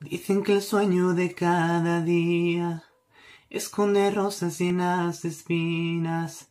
Dicen que el sueño de cada día esconde rosas y las espinas.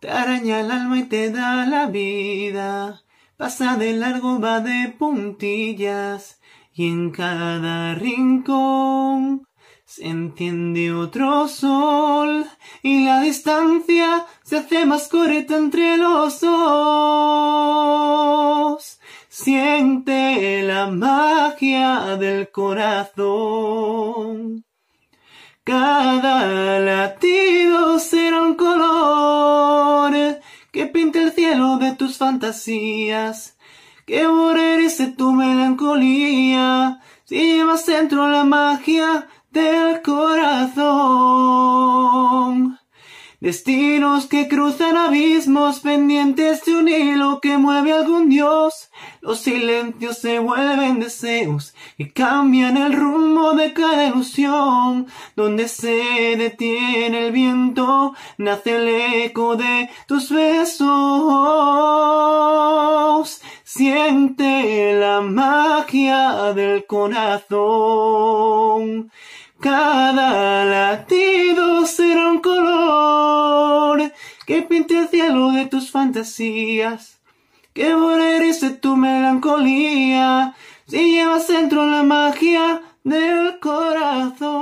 Te araña el alma y te da la vida. Pasa de largo, va de puntillas. Y en cada rincón se entiende otro sol. Y la distancia se hace más corta entre los dos. Siente la magia del corazón. Cada latido será un color que pinta el cielo de tus fantasías, que de tu melancolía, si llevas dentro la magia del corazón. Destinos que cruzan abismos pendientes de un hilo que mueve algún dios. Los silencios se vuelven deseos y cambian el rumbo de cada ilusión. Donde se detiene el viento, nace el eco de tus besos. Siente la magia del corazón. Cada que pinte el cielo de tus fantasías, que de tu melancolía, si llevas dentro la magia del corazón.